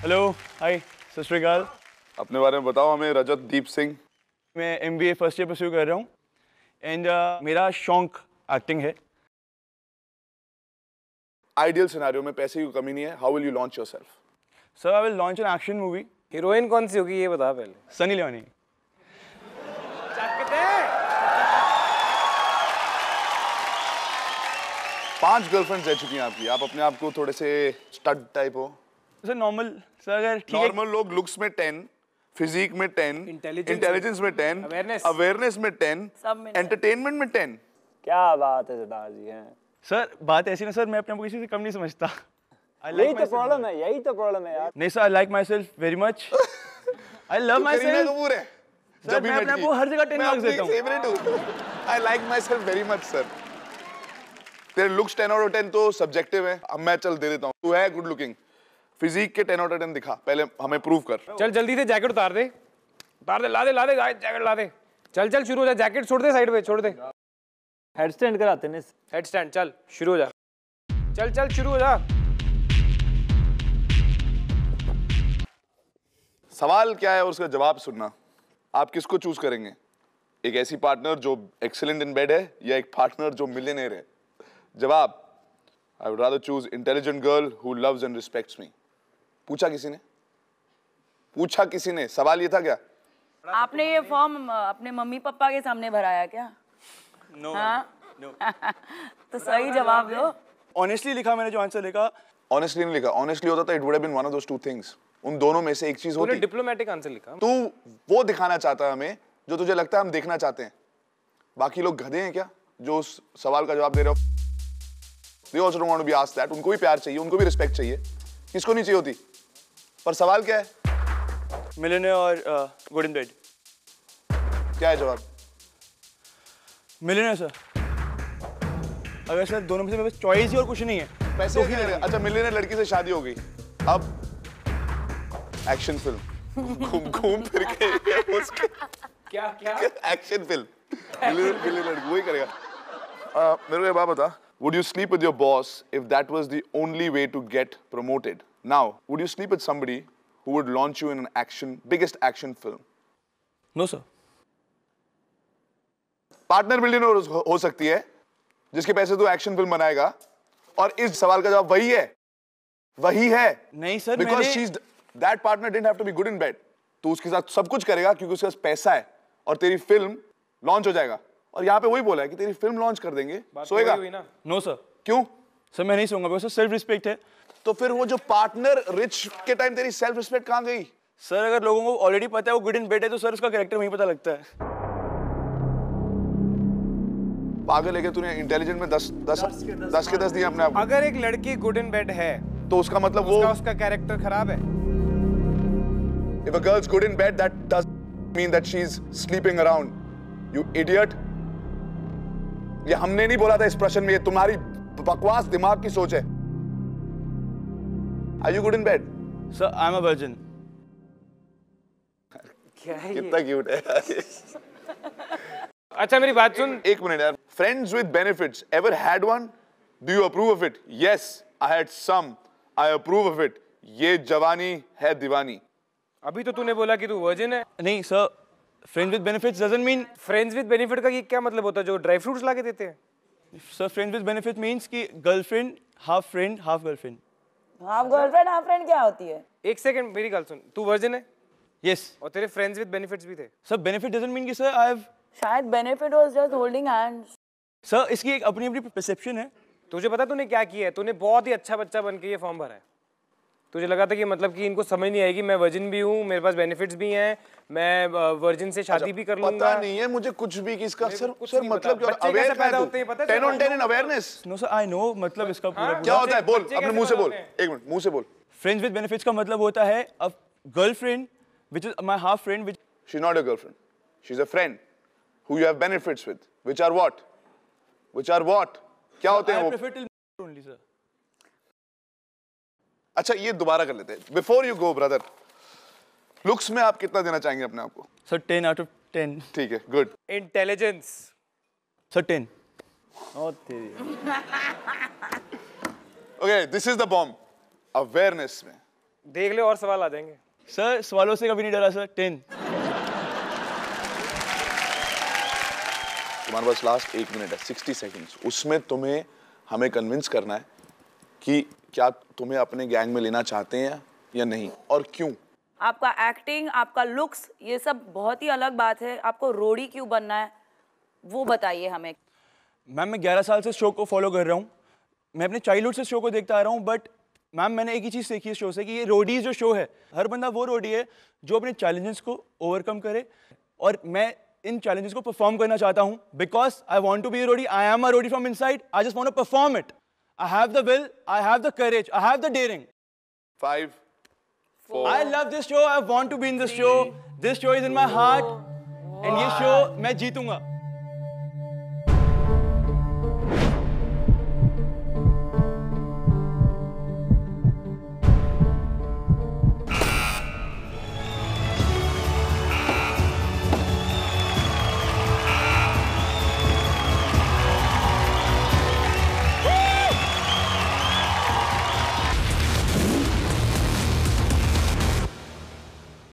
Hello hi सत श्रीकाल अपने बारे में बताओ हमें रजत दीप सिंह मैं M B A first year pursue कर रहा हूँ एंड uh, मेरा शौक एक्टिंग है आइडियल सिनारियो में पैसे की कमी नहीं है how will you launch yourself sir I will launch an action movie heroine कौन सी होगी ये बता पहले सनी लियोनी पांच गर्लफ्रेंड्स रह चुकी हैं आपकी आप अपने आप को थोड़े से स्टड टाइप हो सर नॉर्मल सर अगर नॉर्मल लोग लुक्स में टेन फिजिक में टेन इंटेलिजेंस में टेन अवेयरनेस में टेन एंटरटेनमेंट में टेन क्या बात है सरदार जी हैं सर बात ऐसी ना सर मैं अपने आप को किसी से कम नहीं समझता यही तो प्रॉब्लम है यही तो प्रॉब्लम है यार नहीं sir I like myself very much I love myself Kapoor जब भी मैं अपने को हर जगह 10 मार्क्स देता हूं फेवरेट हूं I like myself very much sir तेरे लुक्स 10 आउट ऑफ 10 तो सब्जेक्टिव है अब मैं चल दे देता हूं तू है गुड लुकिंग फिजिक के टेन आउट टेन दिखा पहले हमें प्रूव कर चल जल्दी से जैकेट उतार दे उतार दे ला दे ला दे जैकेट ला दे चल चल शुरू हो जाए जैकेट छोड़ दे साइड पे छोड़ दे हेड स्टैंड कराते हैं हेड स्टैंड चल शुरू हो जा चल चल शुरू हो जा सवाल क्या है और उसका जवाब सुनना आप किसको चूज करेंगे एक ऐसी पार्टनर जो एक्सेलेंट इन बेड है या एक पार्टनर जो मिलेनियर है जवाब I would rather choose intelligent girl who loves and respects me पूछा किसी ने पूछा किसी ने सवाल ये था क्या आपने ये फॉर्म अपने मम्मी पापा के सामने भराया क्या नो नो हाँ? तो सही जवाब दो ऑनेस्टली लिखा मैंने जो आंसर लिखा ऑनेस्टली नहीं लिखा ऑनेस्टली होता तो it would have been one of those two things उन दोनों में से एक चीज होती डिप्लोमेटिक आंसर लिखा तू वो दिखाना चाहता है हमें जो तुझे लगता है हम देखना चाहते हैं बाकी लोग गधे हैं क्या जो उस सवाल का जवाब दे रहे हो they also don't want to be asked that उनको भी प्यार चाहिए उनको भी रिस्पेक्ट चाहिए किसको नहीं चाहिए होती पर सवाल क्या है मिलने और गुड इन बेड क्या है जवाब मिलने सर अगर सर दोनों में से मेरे चॉइस ही और कुछ नहीं है पैसे तो नहीं अच्छा मिलने लड़की से शादी हो गई अब एक्शन फिल्म घूम घूम फिर के क्या क्या एक्शन फिल्म मिलने लड़की वही करेगा uh, मेरे को ये बात बता would you sleep with your boss if that was the only way to get promoted Now, would you sleep with somebody who would launch you in an action, biggest action film? No, sir. Partner building हो सकती है जिसके पैसे तो action film बनाएगा और इस सवाल का जवाब वही है वही है नहीं sir because she that partner didn't have to be good in bed तो उसके साथ सब कुछ करेगा क्योंकि उसके पास पैसा है और तेरी फिल्म लॉन्च हो जाएगा और यहाँ पे वही बोला है कि तेरी फिल्म लॉन्च कर देंगे तो सोएगा नो सर क्यों सर मैं नहीं सोऊंगा बिकॉज सेल्फ रिस्पेक्ट है तो फिर वो जो पार्टनर रिच के टाइम तेरी सेल्फ रिस्पेक्ट कहाँ गई सर अगर लोगों को ऑलरेडी पता है वो गुड इन बेड है तो सर उसका कैरेक्टर वहीं पता लगता है पागल लेके तूने इंटेलिजेंट में दस दस दस के दस, दिए अपने आप अगर एक लड़की गुड इन बेड है तो उसका मतलब वो उसका, उसका कैरेक्टर खराब है if a girl's good in bed that that mean that she is sleeping around you idiot ये हमने नहीं बोला था इस प्रश्न में ये तुम्हारी बकवास दिमाग की सोच है I you good in bed sir I am Arjan कितना क्यूट है अच्छा मेरी बात सुन एक मिनट यार friends with benefits ever had one do you approve of it yes I had some I approve of it ये जवानी है दीवानी अभी तो तूने बोला कि तू वर्जिन है नहीं sir friends with benefits doesn't mean friends with benefit का ये क्या मतलब होता है जो ड्राई फ्रूट्स लाके देते हैं so friend with benefit means कि girlfriend half friend half girlfriend half girlfriend half friend क्या होती है एक सेकंड मेरी गल सुन तू वर्जिन है यस yes. और तेरे फ्रेंड्स विद बेनिफिट्स भी थे सर बेनिफिट डजंट मीन कि सर आई हैव शायद benefit was just holding hands sir इसकी एक अपनी अपनी परसेप्शन है तुझे पता तूने क्या किया है तूने बहुत ही अच्छा बच्चा बनके ये फॉर्म भरा है तुझे लगा था कि मतलब कि इनको समझ नहीं आएगी मैं वर्जिन भी हूँ मेरे पास बेनिफिट्स भी हैं मैं वर्जिन से शादी अच्छा, भी कर लूंगा पता नहीं है मुझे कुछ भी किसका सर सर मतलब क्या अवेयर पैदा होते हैं पता है 10 on 10 in awareness no sir I know मतलब इसका हाँ? पूरा क्या होता है बोल अपने मुंह से बोल एक मिनट मुंह से बोल फ्रेंड्स विद बेनिफिट्स का मतलब होता है a girlfriend which is my half friend which she is not a girlfriend she is a friend who you have benefits with which are what which are what क्या होते हैं वो only sir अच्छा ये दोबारा कर लेते हैं before you go brother looks में आप कितना देना चाहेंगे अपने आप को sir ten out of ten ठीक है good intelligence sir ten okay this is the bomb awareness में देख ले और सवाल आ जाएंगे सर सवालों से कभी नहीं डरा सर टेन तुम्हारे पास लास्ट एक मिनट है सिक्सटी सेकेंड्स उसमें तुम्हें हमें कन्विंस करना है कि क्या तुम्हें अपने गैंग में लेना चाहते हैं या नहीं और क्यों आपका एक्टिंग आपका लुक्स ये सब बहुत ही अलग बात है आपको रोड़ी क्यों बनना है वो बताइए हमें मैम मैं ग्यारह साल से शो को फॉलो कर रहा हूँ मैं अपने चाइल्डहुड से शो को देखता आ रहा हूँ बट मैम मैंने एक ही चीज़ सीखी है शो से कि ये रोडीज जो शो है हर बंदा वो रोडी है जो अपने चैलेंजेस को ओवरकम करे और मैं इन चैलेंजेस को परफॉर्म करना चाहता हूँ because I want to be roadie I am a roadie from inside I just want perform it I have the will, I have the courage, I have the daring. Five, four. I love this show, I want to be in this three, show. This show is in my heart. One. And show, I will win.